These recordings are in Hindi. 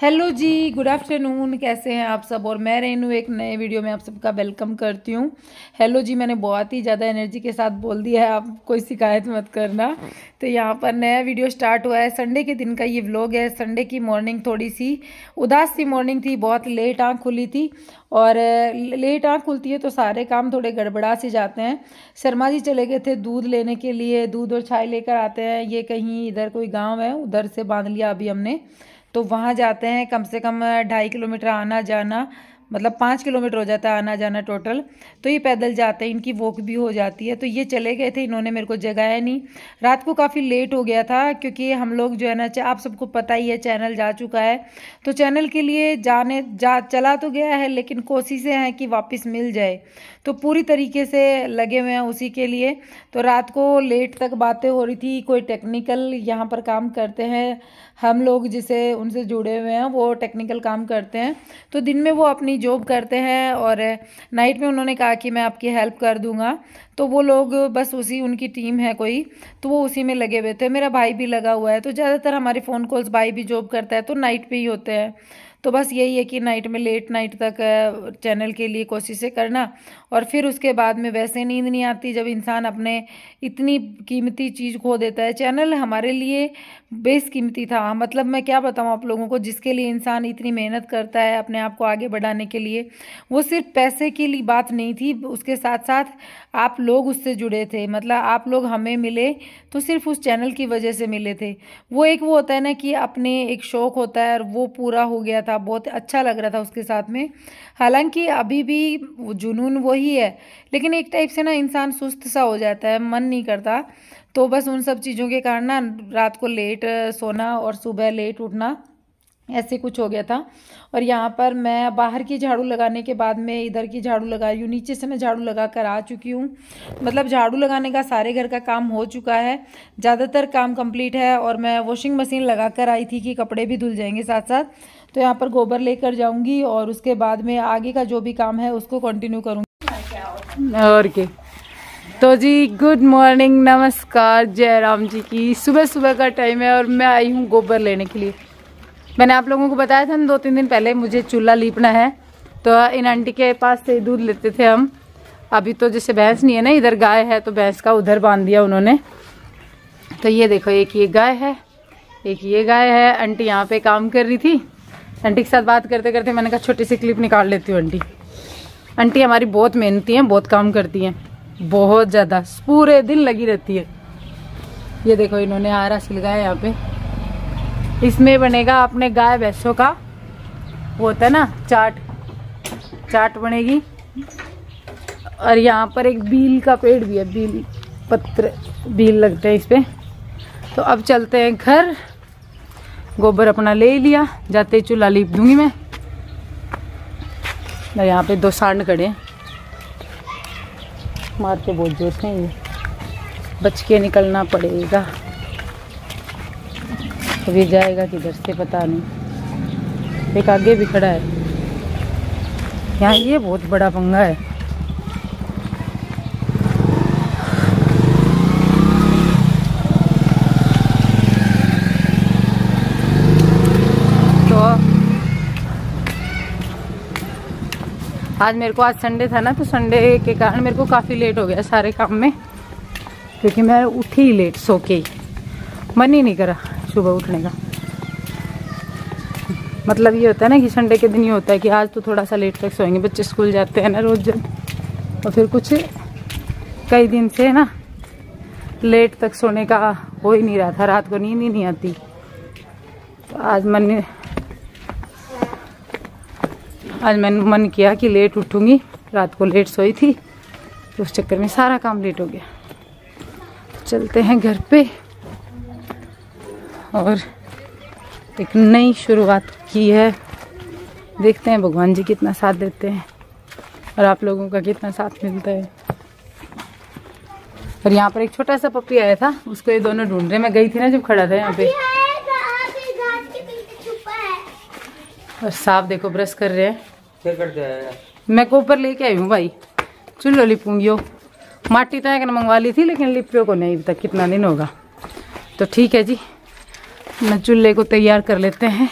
हेलो जी गुड आफ्टरनून कैसे हैं आप सब और मैं रेनू एक नए वीडियो में आप सबका वेलकम करती हूँ हेलो जी मैंने बहुत ही ज़्यादा एनर्जी के साथ बोल दिया है आप कोई शिकायत मत करना तो यहाँ पर नया वीडियो स्टार्ट हुआ है संडे के दिन का ये व्लॉग है संडे की मॉर्निंग थोड़ी सी उदास सी मॉर्निंग थी बहुत लेट आँख खुली थी और लेट आँख खुलती है तो सारे काम थोड़े गड़बड़ा से जाते हैं शर्मा जी चले गए थे दूध लेने के लिए दूध और छाई लेकर आते हैं ये कहीं इधर कोई गाँव है उधर से बांध लिया अभी हमने तो वहाँ जाते हैं कम से कम ढाई किलोमीटर आना जाना मतलब पाँच किलोमीटर हो जाता है आना जाना टोटल तो ये पैदल जाते हैं इनकी वॉक भी हो जाती है तो ये चले गए थे इन्होंने मेरे को जगाया नहीं रात को काफ़ी लेट हो गया था क्योंकि हम लोग जो है ना आप सबको पता ही है चैनल जा चुका है तो चैनल के लिए जाने जा चला तो गया है लेकिन कोशिशें हैं कि वापस मिल जाए तो पूरी तरीके से लगे हुए हैं उसी के लिए तो रात को लेट तक बातें हो रही थी कोई टेक्निकल यहाँ पर काम करते हैं हम लोग जिसे उनसे जुड़े हुए हैं वो टेक्निकल काम करते हैं तो दिन में वो अपनी अपनी जॉब करते हैं और नाइट में उन्होंने कहा कि मैं आपकी हेल्प कर दूंगा तो वो लोग बस उसी उनकी टीम है कोई तो वो उसी में लगे हुए थे मेरा भाई भी लगा हुआ है तो ज़्यादातर हमारे फ़ोन कॉल्स भाई भी जॉब करता है तो नाइट पे ही होते हैं तो बस यही है कि नाइट में लेट नाइट तक चैनल के लिए कोशिशें करना और फिर उसके बाद में वैसे नींद नहीं आती जब इंसान अपने इतनी कीमती चीज़ खो देता है चैनल हमारे लिए बेस कीमती था मतलब मैं क्या बताऊँ आप लोगों को जिसके लिए इंसान इतनी मेहनत करता है अपने आप को आगे बढ़ाने के लिए वो सिर्फ पैसे के लिए बात नहीं थी उसके साथ साथ आप लोग उससे जुड़े थे मतलब आप लोग हमें मिले तो सिर्फ उस चैनल की वजह से मिले थे वो एक वो होता है ना कि अपने एक शौक़ होता है और वो पूरा हो गया था बहुत अच्छा लग रहा था उसके साथ में हालांकि अभी भी जुनून वही है लेकिन एक टाइप से ना इंसान सुस्त सा हो जाता है मन नहीं करता तो बस उन सब चीज़ों के कारण ना रात को लेट सोना और सुबह लेट उठना ऐसे कुछ हो गया था और यहाँ पर मैं बाहर की झाड़ू लगाने के बाद में इधर की झाड़ू लगा रही हूँ नीचे से मैं झाड़ू लगा कर आ चुकी हूँ मतलब झाड़ू लगाने का सारे घर का काम हो चुका है ज़्यादातर काम कंप्लीट है और मैं वॉशिंग मशीन लगा कर आई थी कि कपड़े भी धुल जाएंगे साथ साथ तो यहाँ पर गोबर लेकर जाऊँगी और उसके बाद में आगे का जो भी काम है उसको कंटिन्यू करूँगी और के तो जी गुड मॉर्निंग नमस्कार जय राम जी की सुबह सुबह का टाइम है और मैं आई हूँ गोबर लेने के लिए मैंने आप लोगों को बताया था ना दो तीन दिन पहले मुझे चूल्हा लीपना है तो इन आंटी के पास से दूध लेते थे हम अभी तो जैसे भैंस नहीं है ना इधर गाय है तो भैंस का उधर बांध दिया उन्होंने तो ये देखो एक ये गाय है एक ये गाय है आंटी यहाँ पे काम कर रही थी आंटी के साथ बात करते करते मैंने कहा छोटी सी क्लिप निकाल लेती हूँ आंटी आंटी हमारी बहुत मेहनती हैं बहुत काम करती हैं बहुत ज़्यादा पूरे दिन लगी रहती है ये देखो इन्होंने आरा सिलगाया यहाँ पे इसमें बनेगा अपने गाय भैंसों का वो होता है ना चाट चाट बनेगी और यहाँ पर एक बील का पेड़ भी है बील पत्र बील लगते हैं इस पर तो अब चलते हैं घर गोबर अपना ले लिया जाते चूल्हा लीप दूंगी मैं यहाँ पे दो सांड खड़े हैं के बहुत जोर से बच के निकलना पड़ेगा अब ये जाएगा किधर से पता नहीं एक आगे भी खड़ा है यहाँ ये बहुत बड़ा पंगा है तो आज मेरे को आज संडे था ना तो संडे के कारण मेरे को काफ़ी लेट हो गया सारे काम में क्योंकि मैं उठी ही लेट सो के मन ही नहीं करा सुबह उठने का मतलब ये होता है ना कि संडे के दिन ये होता है कि आज तो थोड़ा सा लेट तक सोएंगे बच्चे स्कूल जाते हैं ना रोज़ जब और फिर कुछ कई दिन से ना लेट तक सोने का हो ही नहीं रहा था रात को नींद ही नहीं आती तो आज मन आज मैंने मन किया कि लेट उठूँगी रात को लेट सोई थी तो उस चक्कर में सारा काम लेट हो गया तो चलते हैं घर पे और एक नई शुरुआत की है देखते हैं भगवान जी कितना साथ देते हैं और आप लोगों का कितना साथ मिलता है और यहाँ पर एक छोटा सा पप्पी आया था उसको ये दोनों ढूंढ रहे मैं गई थी ना जब खड़ा था यहाँ पे हाँ और साफ देखो ब्रश कर रहे हैं मैं को ऊपर लेके आई हूँ भाई चुल्लो लिपूंगी माटी तो एक मंगवा ली थी लेकिन लिपियों को नहीं तक कितना दिन होगा तो ठीक है जी अपना चूल्हे को तैयार कर लेते हैं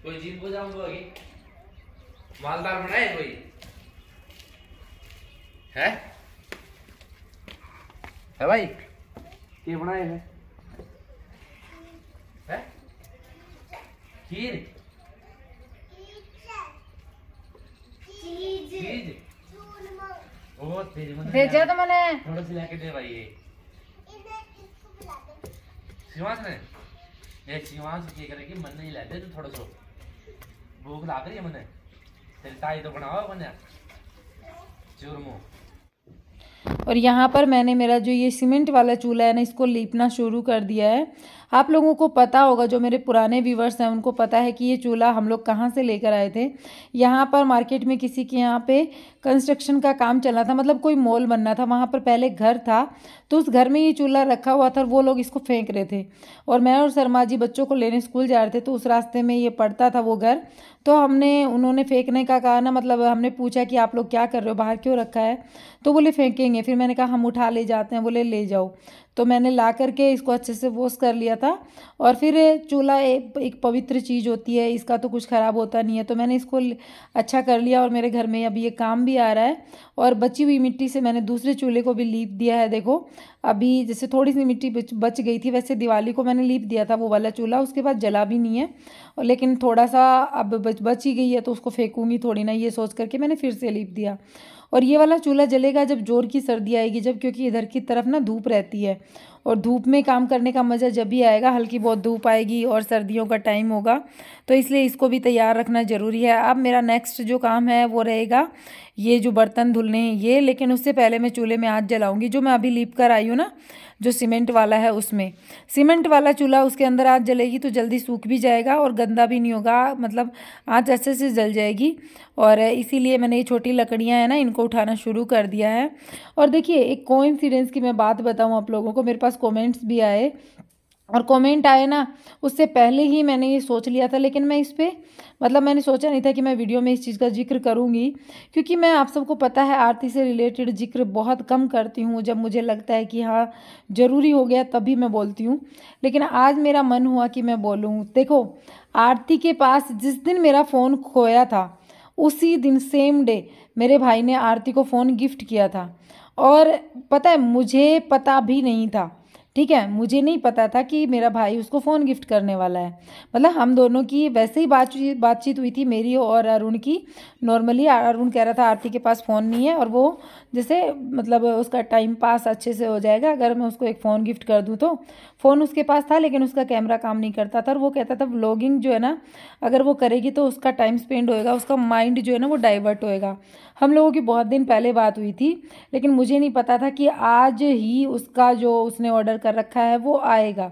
कोई है भाई ये बनाए हैं खीर चीज चीज ओ तो मैंने थोड़ा सी लेके दे भाई ये शिवांश ने ये शिवांश की करे कि मन नहीं लादे तो थोड़ा सो भूख लाग रही है मने तेरे ताई तो बनाओ बने चूरमो और यहाँ पर मैंने मेरा जो ये सीमेंट वाला चूल्हा है ना इसको लीपना शुरू कर दिया है आप लोगों को पता होगा जो मेरे पुराने व्यूवर्स हैं उनको पता है कि ये चूल्हा हम लोग कहाँ से लेकर आए थे यहाँ पर मार्केट में किसी के यहाँ पे कंस्ट्रक्शन का काम चल रहा था मतलब कोई मॉल बनना था वहाँ पर पहले घर था तो उस घर में ये चूल्हा रखा हुआ था वो लोग इसको फेंक रहे थे और मैं और शर्मा जी बच्चों को लेने स्कूल जा रहे थे तो उस रास्ते में ये पड़ता था वो घर तो हमने उन्होंने फेंकने का कहा ना मतलब हमने पूछा कि आप लोग क्या कर रहे हो बाहर क्यों रखा है तो बोले फेंकेंगे फिर मैंने कहा हम उठा ले जाते हैं बोले ले जाओ तो मैंने ला करके इसको अच्छे से वॉश कर लिया था और फिर चूल्हा एक, एक पवित्र चीज़ होती है इसका तो कुछ ख़राब होता नहीं है तो मैंने इसको अच्छा कर लिया और मेरे घर में अभी ये काम भी आ रहा है और बची हुई मिट्टी से मैंने दूसरे चूल्हे को भी लीप दिया है देखो अभी जैसे थोड़ी सी मिट्टी बच, बच गई थी वैसे दिवाली को मैंने लीप दिया था वो वाला चूल्हा उसके बाद जला भी नहीं है और लेकिन थोड़ा सा अब बच बची गई है तो उसको फेंकूंगी थोड़ी ना ये सोच करके मैंने फिर से लीप दिया और ये वाला चूल्हा जलेगा जब ज़ोर की सर्दी आएगी जब क्योंकि इधर की तरफ ना धूप रहती है और धूप में काम करने का मज़ा जब भी आएगा हल्की बहुत धूप आएगी और सर्दियों का टाइम होगा तो इसलिए इसको भी तैयार रखना ज़रूरी है अब मेरा नेक्स्ट जो काम है वो रहेगा ये जो बर्तन धुलने हैं ये लेकिन उससे पहले मैं चूल्हे में आँच जलाऊँगी जो मैं अभी लीप कर आई हूँ ना जो सीमेंट वाला है उसमें सीमेंट वाला चूल्हा उसके अंदर आँच जलेगी तो जल्दी सूख भी जाएगा और गंदा भी नहीं होगा मतलब आँच अच्छे से जल जाएगी और इसीलिए मैंने ये छोटी लकड़ियाँ हैं ना इनको उठाना शुरू कर दिया है और देखिए एक कोइंसिडेंस की मैं बात बताऊँ आप लोगों को मेरे पास कमेंट्स भी आए और कमेंट आए ना उससे पहले ही मैंने ये सोच लिया था लेकिन मैं इस पर मतलब मैंने सोचा नहीं था कि मैं वीडियो में इस चीज़ का जिक्र करूँगी क्योंकि मैं आप सबको पता है आरती से रिलेटेड जिक्र बहुत कम करती हूँ जब मुझे लगता है कि हाँ ज़रूरी हो गया तभी मैं बोलती हूँ लेकिन आज मेरा मन हुआ कि मैं बोलूँ देखो आरती के पास जिस दिन मेरा फ़ोन खोया था उसी दिन सेम डे मेरे भाई ने आरती को फ़ोन गिफ्ट किया था और पता है मुझे पता भी नहीं था ठीक है मुझे नहीं पता था कि मेरा भाई उसको फ़ोन गिफ्ट करने वाला है मतलब हम दोनों की वैसे ही बातचीत बातचीत हुई थी मेरी और अरुण की नॉर्मली अरुण कह रहा था आरती के पास फ़ोन नहीं है और वो जैसे मतलब उसका टाइम पास अच्छे से हो जाएगा अगर मैं उसको एक फ़ोन गिफ्ट कर दूँ तो फ़ोन उसके पास था लेकिन उसका कैमरा काम नहीं करता था और वो कहता था व्लॉगिंग जो है ना अगर वो करेगी तो उसका टाइम स्पेंड होएगा उसका माइंड जो है ना वो डाइवर्ट होएगा हम लोगों की बहुत दिन पहले बात हुई थी लेकिन मुझे नहीं पता था कि आज ही उसका जो उसने ऑर्डर ऑर्डर कर रखा है वो आएगा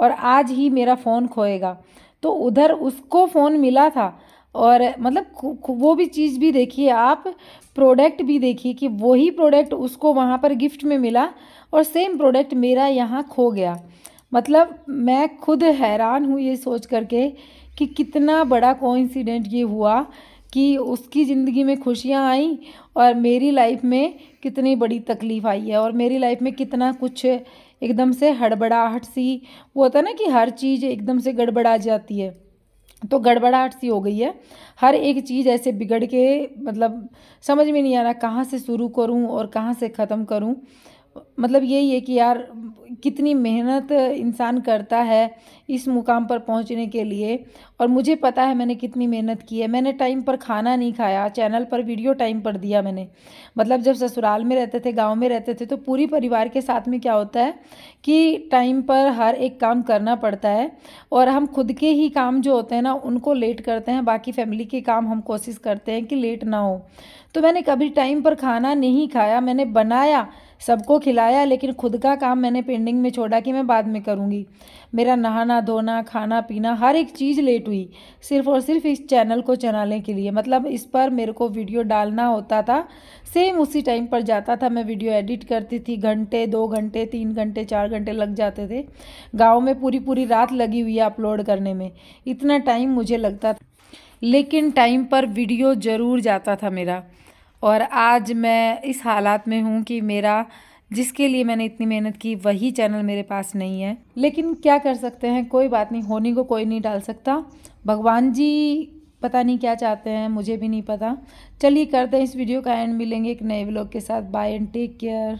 और आज ही मेरा फ़ोन खोएगा तो उधर उसको फ़ोन मिला था और मतलब वो भी चीज़ भी देखिए आप प्रोडक्ट भी देखिए कि वही प्रोडक्ट उसको वहाँ पर गिफ्ट में मिला और सेम प्रोडक्ट मेरा यहाँ खो गया मतलब मैं खुद हैरान हूँ ये सोच करके कि कितना बड़ा कोइंसिडेंट ये हुआ कि उसकी ज़िंदगी में खुशियाँ आई और मेरी लाइफ में कितनी बड़ी तकलीफ़ आई है और मेरी लाइफ में कितना कुछ एकदम से हड़बड़ाहट सी वो होता है ना कि हर चीज़ एकदम से गड़बड़ा जाती है तो गड़बड़ाहट सी हो गई है हर एक चीज़ ऐसे बिगड़ के मतलब समझ में नहीं आ रहा कहाँ से शुरू करूँ और कहाँ से ख़त्म करूँ मतलब यही है कि यार कितनी मेहनत इंसान करता है इस मुकाम पर पहुंचने के लिए और मुझे पता है मैंने कितनी मेहनत की है मैंने टाइम पर खाना नहीं खाया चैनल पर वीडियो टाइम पर दिया मैंने मतलब जब ससुराल में रहते थे गांव में रहते थे तो पूरी परिवार के साथ में क्या होता है कि टाइम पर हर एक काम करना पड़ता है और हम खुद के ही काम जो होते हैं ना उनको लेट करते हैं बाकी फैमिली के काम हम कोशिश करते हैं कि लेट ना हो तो मैंने कभी टाइम पर खाना नहीं खाया मैंने बनाया सबको खिलाया लेकिन खुद का काम मैंने पेंडिंग में छोड़ा कि मैं बाद में करूँगी मेरा नहाना धोना खाना पीना हर एक चीज़ लेट हुई सिर्फ और सिर्फ इस चैनल को चलाने के लिए मतलब इस पर मेरे को वीडियो डालना होता था सेम उसी टाइम पर जाता था मैं वीडियो एडिट करती थी घंटे दो घंटे तीन घंटे चार घंटे लग जाते थे गाँव में पूरी पूरी रात लगी हुई है अपलोड करने में इतना टाइम मुझे लगता था लेकिन टाइम पर वीडियो ज़रूर जाता था मेरा और आज मैं इस हालात में हूँ कि मेरा जिसके लिए मैंने इतनी मेहनत की वही चैनल मेरे पास नहीं है लेकिन क्या कर सकते हैं कोई बात नहीं होने को कोई नहीं डाल सकता भगवान जी पता नहीं क्या चाहते हैं मुझे भी नहीं पता चलिए करते हैं इस वीडियो का एंड मिलेंगे एक नए ब्लॉग के साथ बाय एंड टेक केयर